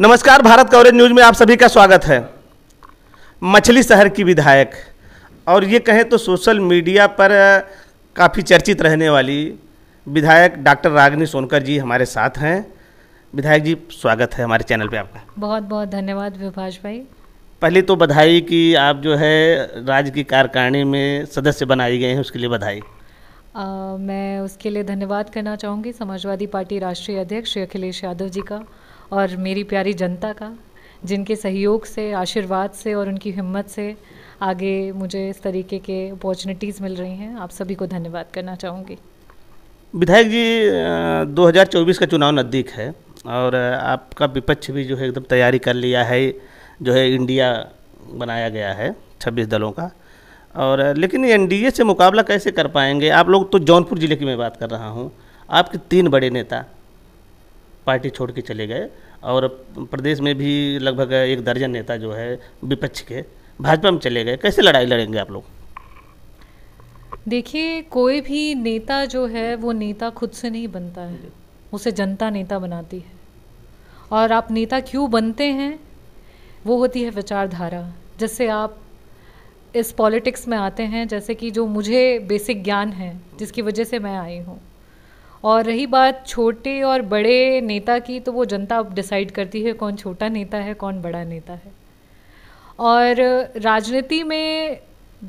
नमस्कार Bharat coverage news में आप सभी का स्वागत है मछली शहर की विधायक और ये कहें तो सोशल मीडिया पर काफ़ी चर्चित रहने वाली विधायक डॉक्टर रागनी सोनकर जी हमारे साथ हैं विधायक जी स्वागत है हमारे चैनल पे आपका बहुत बहुत धन्यवाद विभाष भाई पहले तो बधाई कि आप जो है राज्य की कार्यकारिणी में सदस्य बनाए गए हैं उसके लिए बधाई मैं उसके लिए धन्यवाद करना चाहूँगी समाजवादी पार्टी राष्ट्रीय अध्यक्ष श्री अखिलेश यादव जी का और मेरी प्यारी जनता का जिनके सहयोग से आशीर्वाद से और उनकी हिम्मत से आगे मुझे इस तरीके के अपॉर्चुनिटीज़ मिल रही हैं आप सभी को धन्यवाद करना चाहूँगी विधायक जी 2024 का चुनाव नज़दीक है और आपका विपक्ष भी जो है एकदम तैयारी कर लिया है जो है इंडिया बनाया गया है 26 दलों का और लेकिन एनडीए से मुकाबला कैसे कर पाएंगे आप लोग तो जौनपुर ज़िले की मैं बात कर रहा हूँ आपके तीन बड़े नेता पार्टी छोड़ के चले गए और प्रदेश में भी लगभग एक दर्जन नेता जो है विपक्ष के भाजपा में चले गए कैसे लड़ाई लड़ेंगे आप लोग देखिए कोई भी नेता जो है वो नेता खुद से नहीं बनता है उसे जनता नेता बनाती है और आप नेता क्यों बनते हैं वो होती है विचारधारा जिससे आप इस पॉलिटिक्स में आते हैं जैसे कि जो मुझे बेसिक ज्ञान है जिसकी वजह से मैं आई हूँ और रही बात छोटे और बड़े नेता की तो वो जनता अब डिसाइड करती है कौन छोटा नेता है कौन बड़ा नेता है और राजनीति में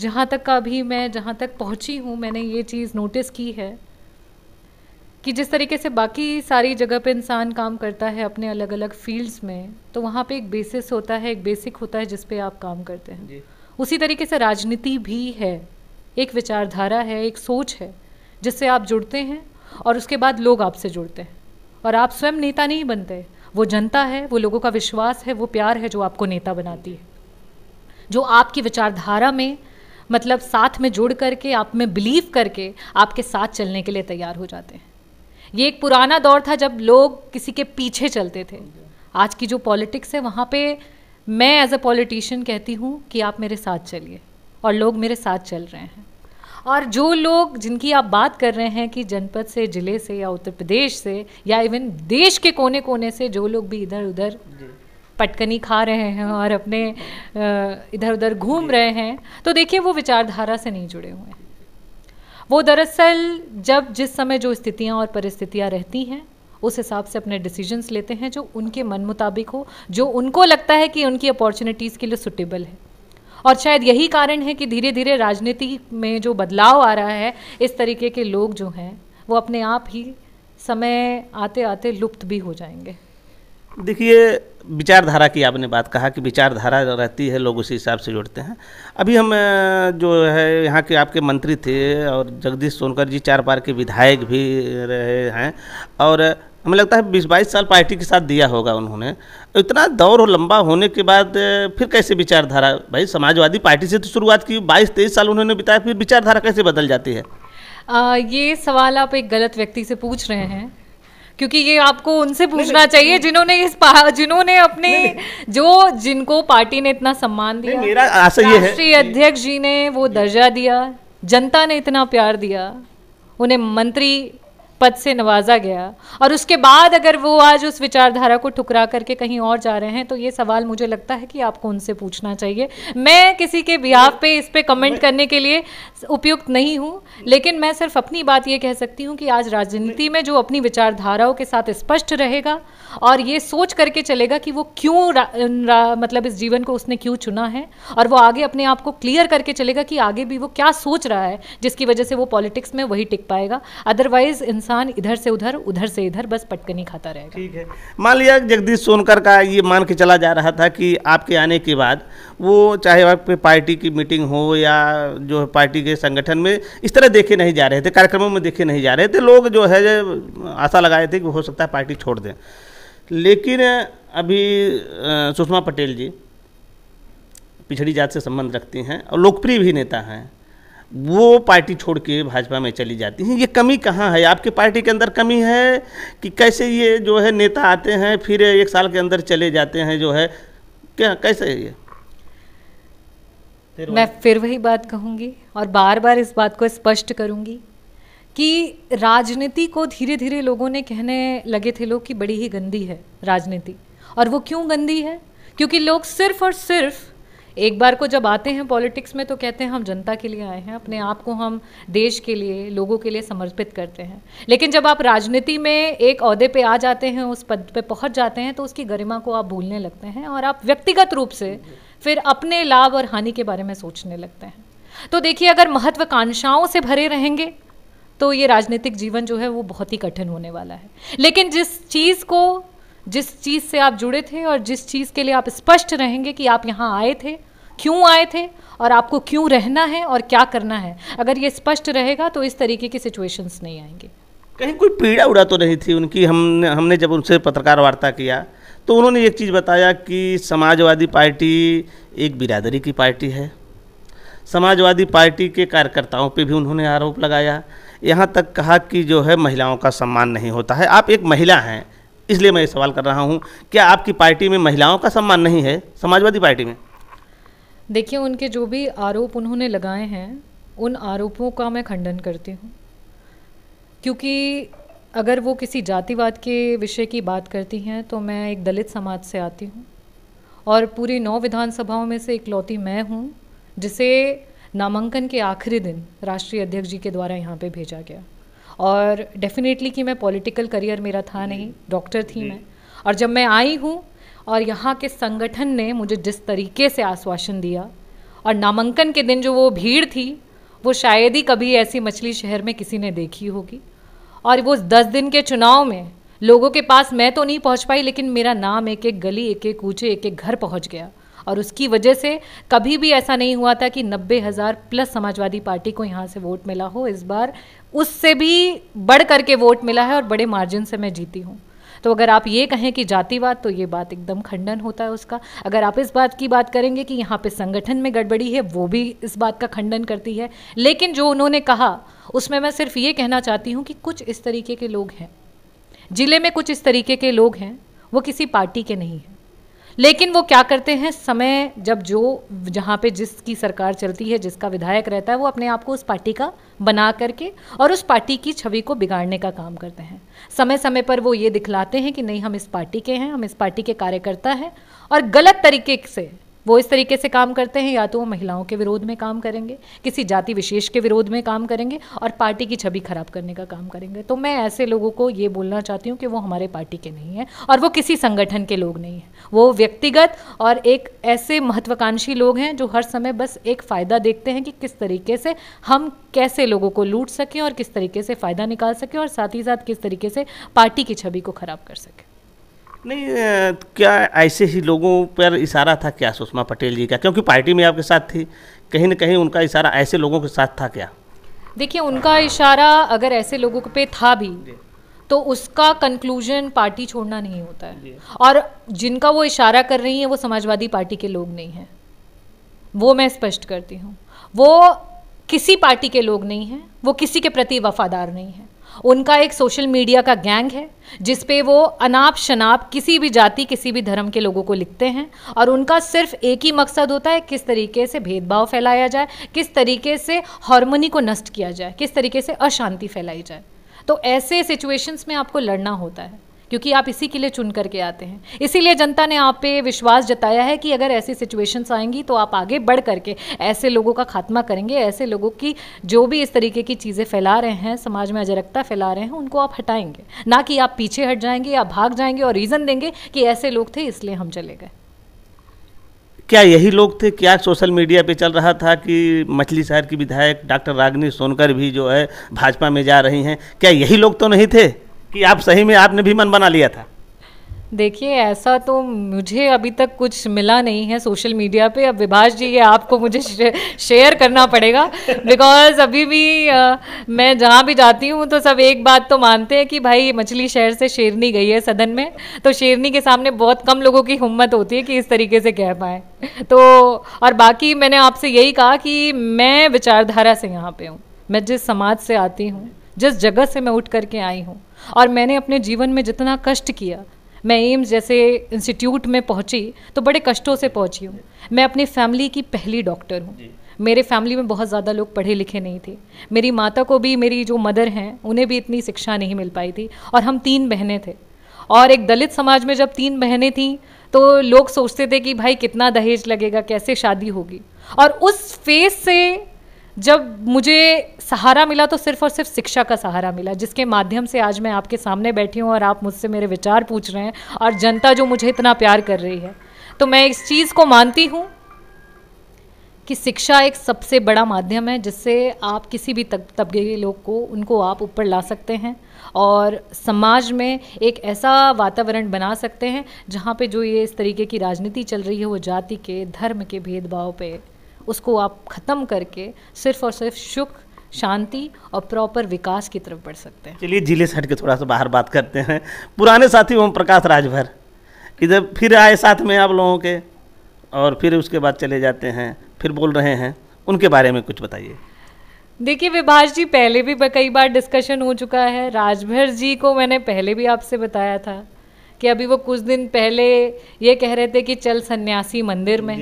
जहाँ तक का भी मैं जहाँ तक पहुँची हूँ मैंने ये चीज़ नोटिस की है कि जिस तरीके से बाकी सारी जगह पे इंसान काम करता है अपने अलग अलग फील्ड्स में तो वहाँ पे एक बेसिस होता है एक बेसिक होता है जिस पे आप काम करते हैं उसी तरीके से राजनीति भी है एक विचारधारा है एक सोच है जिससे आप जुड़ते हैं और उसके बाद लोग आपसे जुड़ते हैं और आप स्वयं नेता नहीं बनते वो जनता है वो लोगों का विश्वास है वो प्यार है जो आपको नेता बनाती है जो आपकी विचारधारा में मतलब साथ में जुड़ करके आप में बिलीव करके आपके साथ चलने के लिए तैयार हो जाते हैं ये एक पुराना दौर था जब लोग किसी के पीछे चलते थे आज की जो पॉलिटिक्स है वहाँ पे मैं एज अ पॉलिटिशियन कहती हूँ कि आप मेरे साथ चलिए और लोग मेरे साथ चल रहे हैं और जो लोग जिनकी आप बात कर रहे हैं कि जनपद से ज़िले से या उत्तर प्रदेश से या इवन देश के कोने कोने से जो लोग भी इधर उधर पटकनी खा रहे हैं और अपने इधर उधर घूम रहे हैं तो देखिए वो विचारधारा से नहीं जुड़े हुए हैं वो दरअसल जब जिस समय जो स्थितियाँ और परिस्थितियाँ रहती हैं उस हिसाब से अपने डिसीजंस लेते हैं जो उनके मन मुताबिक हो जो उनको लगता है कि उनकी अपॉर्चुनिटीज़ के लिए सुटेबल है और शायद यही कारण है कि धीरे धीरे राजनीति में जो बदलाव आ रहा है इस तरीके के लोग जो हैं वो अपने आप ही समय आते आते लुप्त भी हो जाएंगे देखिए विचारधारा की आपने बात कहा कि विचारधारा रहती है लोग उसी हिसाब से जुड़ते हैं अभी हम जो है यहाँ के आपके मंत्री थे और जगदीश सोनकर जी चार बार के विधायक भी रहे हैं और हमें लगता है बीस बाईस साल पार्टी के साथ दिया होगा उन्होंने इतना दौर हो लंबा होने के बाद फिर कैसे विचारधारा भाई समाजवादी पार्टी से तो शुरुआत की बाईस तेईस साल उन्होंने बिताया फिर विचारधारा कैसे बदल जाती है आ, ये सवाल आप एक गलत व्यक्ति से पूछ रहे हैं क्योंकि ये आपको उनसे पूछना चाहिए जिन्होंने इस जिन्होंने अपने जो जिनको पार्टी ने इतना सम्मान दिया राष्ट्रीय अध्यक्ष जी ने वो दर्जा दिया जनता ने इतना प्यार दिया उन्हें मंत्री पद से नवाजा गया और उसके बाद अगर वो आज उस विचारधारा को ठुकरा करके कहीं और जा रहे हैं तो ये सवाल मुझे लगता है कि आपको उनसे पूछना चाहिए मैं किसी के बिहाफ पे इस पे कमेंट करने के लिए उपयुक्त नहीं हूँ लेकिन मैं सिर्फ अपनी बात ये कह सकती हूँ कि आज राजनीति में जो अपनी विचारधाराओं के साथ स्पष्ट रहेगा और ये सोच करके चलेगा कि वो क्यों मतलब इस जीवन को उसने क्यों चुना है और वो आगे अपने आप को क्लियर करके चलेगा कि आगे भी वो क्या सोच रहा है जिसकी वजह से वो पॉलिटिक्स में वही टिक पाएगा अदरवाइज इंसान इंसान इधर से उधर उधर से इधर बस पटकनी खाता रहेगा ठीक है मान लिया जगदीश सोनकर का ये मान के चला जा रहा था कि आपके आने के बाद वो चाहे आपके पार्टी की मीटिंग हो या जो है पार्टी के संगठन में इस तरह देखे नहीं जा रहे थे कार्यक्रमों में देखे नहीं जा रहे थे लोग जो है आशा लगाए थे कि हो सकता है पार्टी छोड़ दें लेकिन अभी सुषमा पटेल जी पिछड़ी जात से संबंध रखती हैं और लोकप्रिय भी नेता हैं वो पार्टी छोड़ के भाजपा में चली जाती हैं ये कमी कहाँ है आपकी पार्टी के अंदर कमी है कि कैसे ये जो है नेता आते हैं फिर एक साल के अंदर चले जाते हैं जो है क्या कैसे है ये मैं फिर वही बात कहूँगी और बार बार इस बात को स्पष्ट करूँगी कि राजनीति को धीरे धीरे लोगों ने कहने लगे थे लोग कि बड़ी ही गंदी है राजनीति और वो क्यों गंदी है क्योंकि लोग सिर्फ और सिर्फ एक बार को जब आते हैं पॉलिटिक्स में तो कहते हैं हम जनता के लिए आए हैं अपने आप को हम देश के लिए लोगों के लिए समर्पित करते हैं लेकिन जब आप राजनीति में एक अहदे पे आ जाते हैं उस पद पे पहुंच जाते हैं तो उसकी गरिमा को आप भूलने लगते हैं और आप व्यक्तिगत रूप से फिर अपने लाभ और हानि के बारे में सोचने लगते हैं तो देखिए अगर महत्वाकांक्षाओं से भरे रहेंगे तो ये राजनीतिक जीवन जो है वो बहुत ही कठिन होने वाला है लेकिन जिस चीज़ को जिस चीज़ से आप जुड़े थे और जिस चीज़ के लिए आप स्पष्ट रहेंगे कि आप यहाँ आए थे क्यों आए थे और आपको क्यों रहना है और क्या करना है अगर ये स्पष्ट रहेगा तो इस तरीके की सिचुएशंस नहीं आएंगे कहीं कोई पीड़ा उड़ा तो नहीं थी उनकी हमने हमने जब उनसे पत्रकार वार्ता किया तो उन्होंने एक चीज़ बताया कि समाजवादी पार्टी एक बिरादरी की पार्टी है समाजवादी पार्टी के कार्यकर्ताओं पर भी उन्होंने आरोप लगाया यहाँ तक कहा कि जो है महिलाओं का सम्मान नहीं होता है आप एक महिला हैं इसलिए मैं ये सवाल कर रहा हूँ क्या आपकी पार्टी में महिलाओं का सम्मान नहीं है समाजवादी पार्टी में देखिए उनके जो भी आरोप उन्होंने लगाए हैं उन आरोपों का मैं खंडन करती हूँ क्योंकि अगर वो किसी जातिवाद के विषय की बात करती हैं तो मैं एक दलित समाज से आती हूँ और पूरी नौ विधानसभाओं में से इकलौती मैं हूँ जिसे नामांकन के आखिरी दिन राष्ट्रीय अध्यक्ष जी के द्वारा यहाँ पे भेजा गया और डेफिनेटली कि मैं पॉलिटिकल करियर मेरा था नहीं डॉक्टर थी मैं और जब मैं आई हूँ और यहाँ के संगठन ने मुझे जिस तरीके से आश्वासन दिया और नामांकन के दिन जो वो भीड़ थी वो शायद ही कभी ऐसी मछली शहर में किसी ने देखी होगी और वो दस दिन के चुनाव में लोगों के पास मैं तो नहीं पहुंच पाई लेकिन मेरा नाम एक एक गली एक एक कूचे एक एक घर पहुंच गया और उसकी वजह से कभी भी ऐसा नहीं हुआ था कि नब्बे हज़ार प्लस समाजवादी पार्टी को यहाँ से वोट मिला हो इस बार उससे भी बढ़ करके वोट मिला है और बड़े मार्जिन से मैं जीती हूँ तो अगर आप ये कहें कि जातिवाद तो ये बात एकदम खंडन होता है उसका अगर आप इस बात की बात करेंगे कि यहाँ पे संगठन में गड़बड़ी है वो भी इस बात का खंडन करती है लेकिन जो उन्होंने कहा उसमें मैं सिर्फ ये कहना चाहती हूँ कि कुछ इस तरीके के लोग हैं जिले में कुछ इस तरीके के लोग हैं वो किसी पार्टी के नहीं हैं लेकिन वो क्या करते हैं समय जब जो जहाँ पे जिसकी सरकार चलती है जिसका विधायक रहता है वो अपने आप को उस पार्टी का बना करके और उस पार्टी की छवि को बिगाड़ने का काम करते हैं समय समय पर वो ये दिखलाते हैं कि नहीं हम इस पार्टी के हैं हम इस पार्टी के कार्यकर्ता हैं और गलत तरीके से वो इस तरीके से काम करते हैं या तो वो महिलाओं के विरोध में काम करेंगे किसी जाति विशेष के विरोध में काम करेंगे और पार्टी की छवि खराब करने का काम करेंगे तो मैं ऐसे लोगों को ये बोलना चाहती हूँ कि वो हमारे पार्टी के नहीं हैं और वो किसी संगठन के लोग नहीं हैं वो व्यक्तिगत और एक ऐसे महत्वाकांक्षी लोग हैं जो हर समय बस एक फ़ायदा देखते हैं कि किस तरीके से हम कैसे लोगों को लूट सकें और किस तरीके से फ़ायदा निकाल सकें और साथ ही साथ किस तरीके से पार्टी की छवि को ख़राब कर सकें नहीं क्या ऐसे ही लोगों पर इशारा था क्या सुषमा पटेल जी का क्योंकि पार्टी में आपके साथ थी कहीं ना कहीं उनका इशारा ऐसे लोगों के साथ था क्या देखिए उनका इशारा अगर ऐसे लोगों पे था भी तो उसका कंक्लूजन पार्टी छोड़ना नहीं होता है और जिनका वो इशारा कर रही है वो समाजवादी पार्टी के लोग नहीं हैं वो मैं स्पष्ट करती हूँ वो किसी पार्टी के लोग नहीं हैं वो किसी के प्रति वफादार नहीं हैं उनका एक सोशल मीडिया का गैंग है जिस पे वो अनाप शनाप किसी भी जाति किसी भी धर्म के लोगों को लिखते हैं और उनका सिर्फ एक ही मकसद होता है किस तरीके से भेदभाव फैलाया जाए किस तरीके से हारमोनी को नष्ट किया जाए किस तरीके से अशांति फैलाई जाए तो ऐसे सिचुएशंस में आपको लड़ना होता है क्योंकि आप इसी के लिए चुन करके आते हैं इसीलिए जनता ने आप पे विश्वास जताया है कि अगर ऐसी सिचुएशंस आएंगी तो आप आगे बढ़ करके ऐसे लोगों का खात्मा करेंगे ऐसे लोगों की जो भी इस तरीके की चीज़ें फैला रहे हैं समाज में अजरकता फैला रहे हैं उनको आप हटाएंगे ना कि आप पीछे हट जाएंगे या भाग जाएंगे और रीज़न देंगे कि ऐसे लोग थे इसलिए हम चले गए क्या यही लोग थे क्या सोशल मीडिया पे चल रहा था कि मछली शहर की विधायक डॉक्टर रागनी सोनकर भी जो है भाजपा में जा रही हैं क्या यही लोग तो नहीं थे कि आप सही में आपने भी मन बना लिया था देखिए ऐसा तो मुझे अभी तक कुछ मिला नहीं है सोशल मीडिया पे अब विभाष जी ये आपको मुझे शेयर करना पड़ेगा बिकॉज अभी भी आ, मैं जहाँ भी जाती हूँ तो सब एक बात तो मानते हैं कि भाई मछली शहर से शेरनी गई है सदन में तो शेरनी के सामने बहुत कम लोगों की हिम्मत होती है कि इस तरीके से कह पाए तो और बाकी मैंने आपसे यही कहा कि मैं विचारधारा से यहाँ पर हूँ मैं जिस समाज से आती हूँ जिस जगह से मैं उठ करके आई हूँ और मैंने अपने जीवन में जितना कष्ट किया मैं एम्स जैसे इंस्टीट्यूट में पहुंची तो बड़े कष्टों से पहुंची हूँ मैं अपनी फैमिली की पहली डॉक्टर हूँ मेरे फैमिली में बहुत ज़्यादा लोग पढ़े लिखे नहीं थे मेरी माता को भी मेरी जो मदर हैं उन्हें भी इतनी शिक्षा नहीं मिल पाई थी और हम तीन बहनें थे और एक दलित समाज में जब तीन बहनें थीं तो लोग सोचते थे कि भाई कितना दहेज लगेगा कैसे शादी होगी और उस फेस से जब मुझे सहारा मिला तो सिर्फ और सिर्फ शिक्षा का सहारा मिला जिसके माध्यम से आज मैं आपके सामने बैठी हूँ और आप मुझसे मेरे विचार पूछ रहे हैं और जनता जो मुझे इतना प्यार कर रही है तो मैं इस चीज़ को मानती हूँ कि शिक्षा एक सबसे बड़ा माध्यम है जिससे आप किसी भी तबके के लोग को उनको आप ऊपर ला सकते हैं और समाज में एक ऐसा वातावरण बना सकते हैं जहाँ पे जो ये इस तरीके की राजनीति चल रही है वो जाति के धर्म के भेदभाव पे उसको आप ख़त्म करके सिर्फ और सिर्फ सुख शांति और प्रॉपर विकास की तरफ बढ़ सकते हैं चलिए जिले से हट के थोड़ा सा बाहर बात करते हैं पुराने साथी ओम प्रकाश राजभर इधर फिर आए साथ में आप लोगों के और फिर उसके बाद चले जाते हैं फिर बोल रहे हैं उनके बारे में कुछ बताइए देखिए विभाष जी पहले भी कई बार डिस्कशन हो चुका है राजभर जी को मैंने पहले भी आपसे बताया था कि अभी वो कुछ दिन पहले ये कह रहे थे कि चल सन्यासी मंदिर में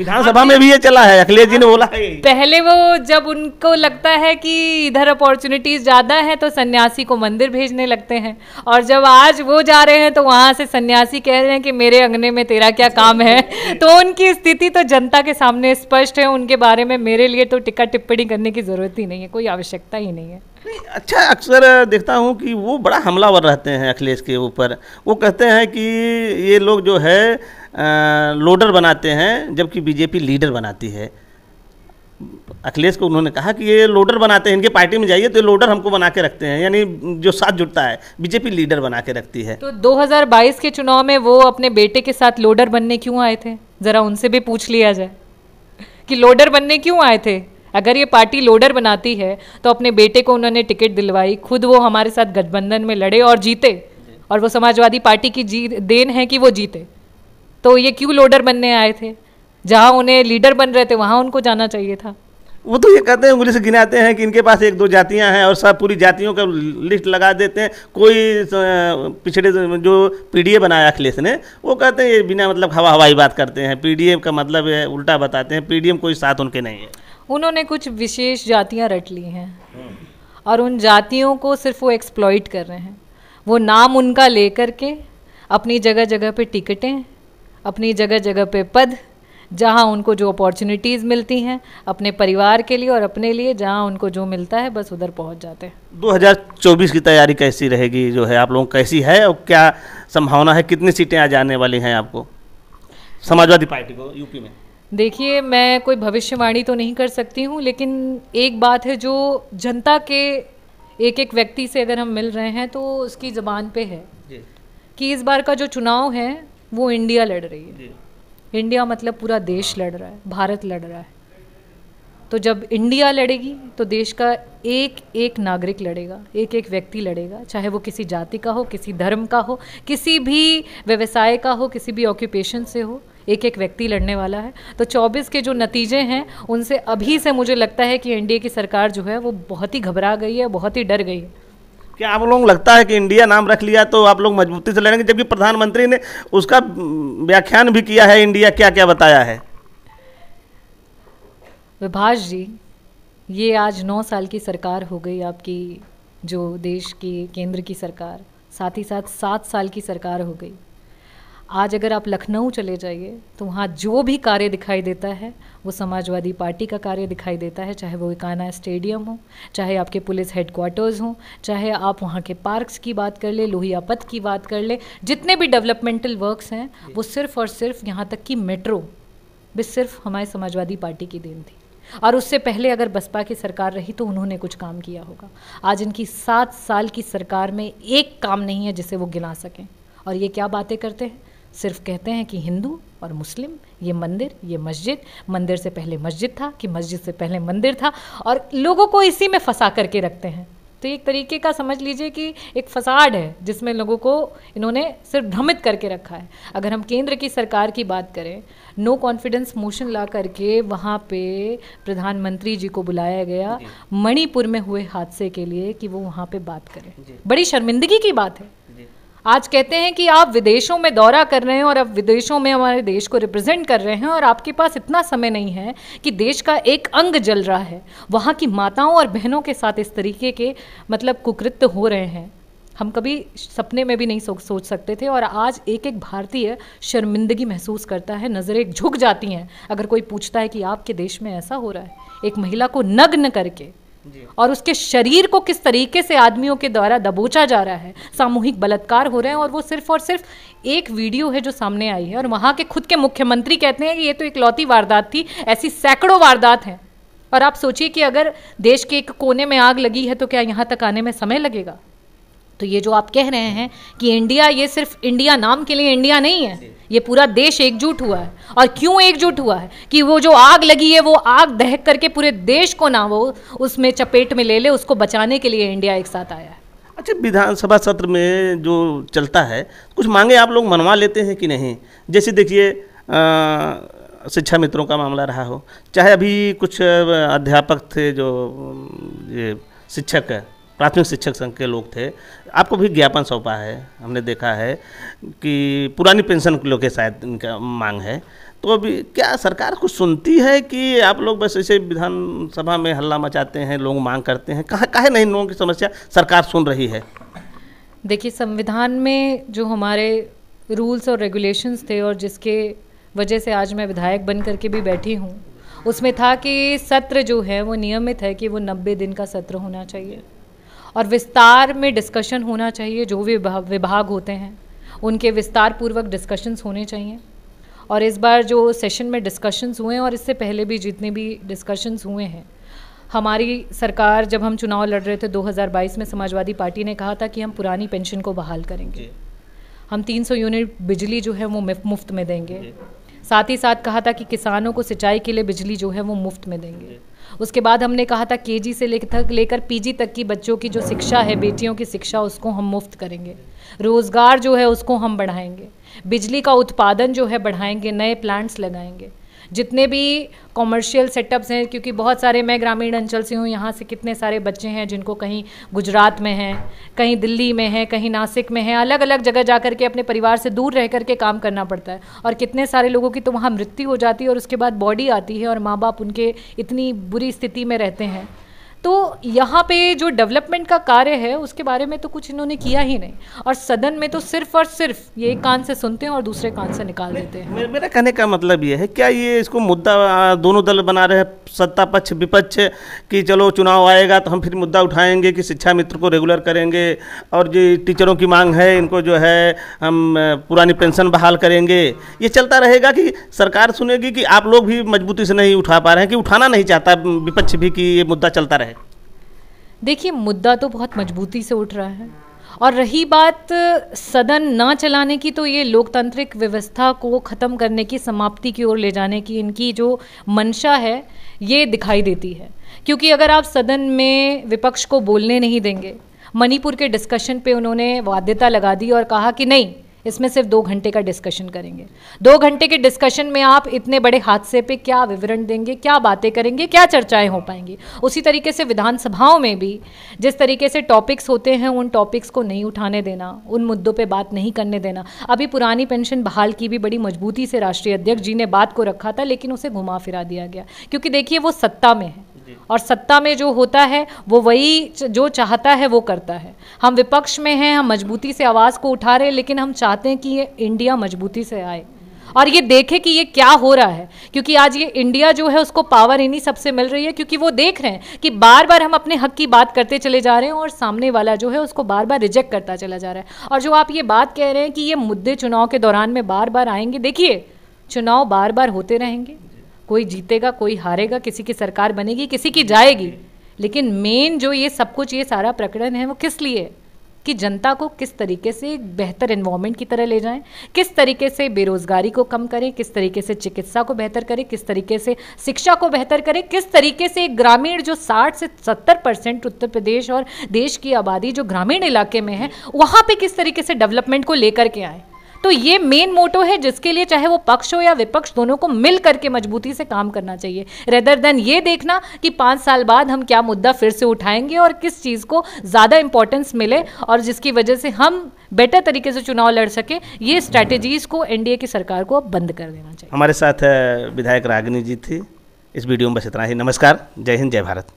विधानसभा में भी ये चला है अखिलेश जी ने बोला है पहले वो जब उनको लगता है कि इधर अपॉर्चुनिटीज ज्यादा है तो सन्यासी को मंदिर भेजने लगते हैं और जब आज वो जा रहे हैं तो वहां से सन्यासी कह रहे हैं कि मेरे अंगने में तेरा क्या काम है तो उनकी स्थिति तो जनता के सामने स्पष्ट है उनके बारे में मेरे लिए तो टिक्का टिप्पणी करने की जरूरत ही नहीं है कोई आवश्यकता ही नहीं है अच्छा अक्सर देखता हूँ कि वो बड़ा हमलावर रहते हैं अखिलेश के ऊपर वो कहते हैं कि ये लोग जो है लोडर बनाते हैं जबकि बीजेपी लीडर बनाती है अखिलेश को उन्होंने कहा कि ये लोडर बनाते हैं इनके पार्टी में जाइए तो ये लोडर हमको बना के रखते हैं यानी जो साथ जुटता है बीजेपी लीडर बना के रखती है तो 2022 के चुनाव में वो अपने बेटे के साथ लोडर बनने क्यों आए थे जरा उनसे भी पूछ लिया जाए कि लोडर बनने क्यों आए थे अगर ये पार्टी लोडर बनाती है तो अपने बेटे को उन्होंने टिकट दिलवाई खुद वो हमारे साथ गठबंधन में लड़े और जीते और वो समाजवादी पार्टी की जी देन है कि वो जीते तो ये क्यों लोडर बनने आए थे जहाँ उन्हें लीडर बन रहे थे वहाँ उनको जाना चाहिए था वो तो ये कहते हैं उंगली से गिनाते हैं कि इनके पास एक दो जातियां हैं और सब पूरी जातियों का लिस्ट लगा देते हैं कोई पिछड़े जो पीडीए बनाया अखिलेश ने वो कहते हैं ये बिना मतलब हवा हवाई बात करते हैं पीडीए का मतलब है उल्टा बताते हैं पीडीएम कोई साथ उनके नहीं है उन्होंने कुछ विशेष जातियाँ रट ली हैं और उन जातियों को सिर्फ वो एक्सप्लॉइट कर रहे हैं वो नाम उनका ले करके अपनी जगह जगह पर टिकटें अपनी जगह जगह पे पद जहाँ उनको जो अपॉर्चुनिटीज़ मिलती हैं अपने परिवार के लिए और अपने लिए जहाँ उनको जो मिलता है बस उधर पहुँच जाते हैं 2024 की तैयारी कैसी रहेगी जो है आप लोगों कैसी है और क्या संभावना है कितनी सीटें आ जाने वाली हैं आपको समाजवादी पार्टी को यूपी में देखिए मैं कोई भविष्यवाणी तो नहीं कर सकती हूँ लेकिन एक बात है जो जनता के एक एक व्यक्ति से अगर हम मिल रहे हैं तो उसकी ज़बान पे है कि इस बार का जो चुनाव है वो इंडिया लड़ रही है इंडिया मतलब पूरा देश हाँ। लड़ रहा है भारत लड़ रहा है तो जब इंडिया लड़ेगी तो देश का एक एक नागरिक लड़ेगा एक एक व्यक्ति लड़ेगा चाहे वो किसी जाति का हो किसी धर्म का हो किसी भी व्यवसाय का हो किसी भी ऑक्यूपेशन से हो एक एक व्यक्ति लड़ने वाला है तो 24 के जो नतीजे हैं उनसे अभी से मुझे लगता है कि एनडीए की सरकार जो है वो बहुत ही घबरा गई है बहुत ही डर गई है क्या आप लोगों लगता है कि इंडिया नाम रख लिया तो आप लोग मजबूती से लड़ेंगे जबकि प्रधानमंत्री ने उसका व्याख्यान भी किया है इंडिया क्या क्या बताया है विभाष जी ये आज नौ साल की सरकार हो गई आपकी जो देश की केंद्र की सरकार साथ ही साथ सात साल की सरकार हो गई आज अगर आप लखनऊ चले जाइए तो वहाँ जो भी कार्य दिखाई देता है वो समाजवादी पार्टी का कार्य दिखाई देता है चाहे वो इकाना स्टेडियम हो चाहे आपके पुलिस हेडक्वार्टर्स हों चाहे आप वहाँ के पार्क्स की बात कर ले लोहिया पथ की बात कर ले जितने भी डेवलपमेंटल वर्क्स हैं वो सिर्फ और सिर्फ यहाँ तक कि मेट्रो भी सिर्फ हमारे समाजवादी पार्टी की देन थी और उससे पहले अगर बसपा की सरकार रही तो उन्होंने कुछ काम किया होगा आज इनकी सात साल की सरकार में एक काम नहीं है जिसे वो गिना सकें और ये क्या बातें करते हैं सिर्फ कहते हैं कि हिंदू और मुस्लिम ये मंदिर ये मस्जिद मंदिर से पहले मस्जिद था कि मस्जिद से पहले मंदिर था और लोगों को इसी में फंसा करके रखते हैं तो एक तरीके का समझ लीजिए कि एक फसाड है जिसमें लोगों को इन्होंने सिर्फ भ्रमित करके रखा है अगर हम केंद्र की सरकार की बात करें नो कॉन्फिडेंस मोशन ला करके वहाँ पे प्रधानमंत्री जी को बुलाया गया मणिपुर में हुए हादसे के लिए कि वो वहाँ पे बात करें बड़ी शर्मिंदगी की बात है आज कहते हैं कि आप विदेशों में दौरा कर रहे हैं और आप विदेशों में हमारे देश को रिप्रेजेंट कर रहे हैं और आपके पास इतना समय नहीं है कि देश का एक अंग जल रहा है वहाँ की माताओं और बहनों के साथ इस तरीके के मतलब कुकृत्य हो रहे हैं हम कभी सपने में भी नहीं सो, सोच सकते थे और आज एक एक भारतीय शर्मिंदगी महसूस करता है नज़रें झुक जाती हैं अगर कोई पूछता है कि आपके देश में ऐसा हो रहा है एक महिला को नग्न करके और उसके शरीर को किस तरीके से आदमियों के द्वारा दबोचा जा रहा है सामूहिक बलात्कार हो रहे हैं और वो सिर्फ और सिर्फ एक वीडियो है जो सामने आई है और वहाँ के खुद के मुख्यमंत्री कहते हैं कि ये तो इकलौती वारदात थी ऐसी सैकड़ों वारदात हैं और आप सोचिए कि अगर देश के एक कोने में आग लगी है तो क्या यहाँ तक आने में समय लगेगा तो ये जो आप कह रहे हैं कि इंडिया ये सिर्फ इंडिया नाम के लिए इंडिया नहीं है ये पूरा देश एकजुट हुआ है और क्यों एकजुट हुआ है कि वो जो आग लगी है वो आग दहक करके पूरे देश को ना वो उसमें चपेट में ले ले उसको बचाने के लिए इंडिया एक साथ आया है अच्छा विधानसभा सत्र में जो चलता है कुछ मांगे आप लोग मनवा लेते हैं कि नहीं जैसे देखिए शिक्षा मित्रों का मामला रहा हो चाहे अभी कुछ अध्यापक थे जो ये शिक्षक है प्राथमिक शिक्षक संघ के लोग थे आपको भी ज्ञापन सौंपा है हमने देखा है कि पुरानी पेंशन के लोग के शायद इनका मांग है तो अभी क्या सरकार कुछ सुनती है कि आप लोग बस ऐसे विधानसभा में हल्ला मचाते हैं लोग मांग करते हैं कहाँ कहे नहीं लोगों की समस्या सरकार सुन रही है देखिए संविधान में जो हमारे रूल्स और रेगुलेशंस थे और जिसके वजह से आज मैं विधायक बन करके भी बैठी हूँ उसमें था कि सत्र जो है वो नियमित है कि वो नब्बे दिन का सत्र होना चाहिए और विस्तार में डिस्कशन होना चाहिए जो भी विभाग होते हैं उनके विस्तार पूर्वक डिस्कशंस होने चाहिए और इस बार जो सेशन में डिस्कशंस हुए हैं और इससे पहले भी जितने भी डिस्कशंस हुए हैं हमारी सरकार जब हम चुनाव लड़ रहे थे 2022 में समाजवादी पार्टी ने कहा था कि हम पुरानी पेंशन को बहाल करेंगे हम 300 यूनिट बिजली जो है वो मुफ्त में देंगे साथ ही साथ कहा था कि किसानों को सिंचाई के लिए बिजली जो है वो मुफ्त में देंगे उसके बाद हमने कहा था के से लेकर लेकर पी तक की बच्चों की जो शिक्षा है बेटियों की शिक्षा उसको हम मुफ्त करेंगे रोज़गार जो है उसको हम बढ़ाएंगे बिजली का उत्पादन जो है बढ़ाएंगे नए प्लांट्स लगाएंगे जितने भी कॉमर्शियल सेटअप्स हैं क्योंकि बहुत सारे मैं ग्रामीण अंचल से हूँ यहाँ से कितने सारे बच्चे हैं जिनको कहीं गुजरात में हैं कहीं दिल्ली में हैं कहीं नासिक में हैं अलग अलग जगह जा कर के अपने परिवार से दूर रह कर के काम करना पड़ता है और कितने सारे लोगों की तो वहाँ मृत्यु हो जाती है और उसके बाद बॉडी आती है और माँ बाप उनके इतनी बुरी स्थिति में रहते हैं तो यहाँ पे जो डेवलपमेंट का कार्य है उसके बारे में तो कुछ इन्होंने किया ही नहीं और सदन में तो सिर्फ और सिर्फ ये एक कान से सुनते हैं और दूसरे कान से निकाल देते हैं मेरा कहने का मतलब ये है क्या ये इसको मुद्दा दोनों दल बना रहे हैं सत्ता पक्ष विपक्ष कि चलो चुनाव आएगा तो हम फिर मुद्दा उठाएंगे कि शिक्षा मित्र को रेगुलर करेंगे और जो टीचरों की मांग है इनको जो है हम पुरानी पेंशन बहाल करेंगे ये चलता रहेगा कि सरकार सुनेगी कि आप लोग भी मजबूती से नहीं उठा पा रहे हैं कि उठाना नहीं चाहता विपक्ष भी कि ये मुद्दा चलता रहे देखिए मुद्दा तो बहुत मजबूती से उठ रहा है और रही बात सदन ना चलाने की तो ये लोकतांत्रिक व्यवस्था को ख़त्म करने की समाप्ति की ओर ले जाने की इनकी जो मंशा है ये दिखाई देती है क्योंकि अगर आप सदन में विपक्ष को बोलने नहीं देंगे मणिपुर के डिस्कशन पे उन्होंने वाद्यता लगा दी और कहा कि नहीं इसमें सिर्फ दो घंटे का डिस्कशन करेंगे दो घंटे के डिस्कशन में आप इतने बड़े हादसे पे क्या विवरण देंगे क्या बातें करेंगे क्या चर्चाएं हो पाएंगी उसी तरीके से विधानसभाओं में भी जिस तरीके से टॉपिक्स होते हैं उन टॉपिक्स को नहीं उठाने देना उन मुद्दों पर बात नहीं करने देना अभी पुरानी पेंशन बहाल की भी बड़ी मजबूती से राष्ट्रीय अध्यक्ष जी ने बात को रखा था लेकिन उसे घुमा फिरा दिया गया क्योंकि देखिए वो सत्ता में है और सत्ता में जो होता है वो वही जो चाहता है वो करता है हम विपक्ष में हैं हम मजबूती से आवाज़ को उठा रहे हैं लेकिन हम चाहते हैं कि ये इंडिया मजबूती से आए और ये देखे कि ये क्या हो रहा है क्योंकि आज ये इंडिया जो है उसको पावर इन्हीं सबसे मिल रही है क्योंकि वो देख रहे हैं कि बार बार हम अपने हक की बात करते चले जा रहे हैं और सामने वाला जो है उसको बार बार रिजेक्ट करता चला जा रहा है और जो आप ये बात कह रहे हैं कि ये मुद्दे चुनाव के दौरान में बार बार आएंगे देखिए चुनाव बार बार होते रहेंगे कोई जीतेगा कोई हारेगा किसी की सरकार बनेगी किसी की जाएगी लेकिन मेन जो ये सब कुछ ये सारा प्रकरण है वो किस लिए कि जनता को किस तरीके से एक बेहतर इन्वामेंट की तरह ले जाएं किस तरीके से बेरोजगारी को कम करें किस तरीके से चिकित्सा को बेहतर करें किस तरीके से शिक्षा को बेहतर करें किस तरीके से ग्रामीण जो 60 से 70 परसेंट उत्तर प्रदेश और देश की आबादी जो ग्रामीण इलाके में है वहाँ पे किस तरीके से डेवलपमेंट को लेकर के आएँ तो ये मेन मोटो है जिसके लिए चाहे वो पक्ष हो या विपक्ष दोनों को मिल करके मजबूती से काम करना चाहिए रेदर देन ये देखना कि पाँच साल बाद हम क्या मुद्दा फिर से उठाएंगे और किस चीज़ को ज़्यादा इंपॉर्टेंस मिले और जिसकी वजह से हम बेटर तरीके से चुनाव लड़ सके ये स्ट्रैटेजीज को एनडीए की सरकार को अब बंद कर देना चाहिए हमारे साथ विधायक रागिनी जी थी इस वीडियो में बस इतना ही नमस्कार जय हिंद जय भारत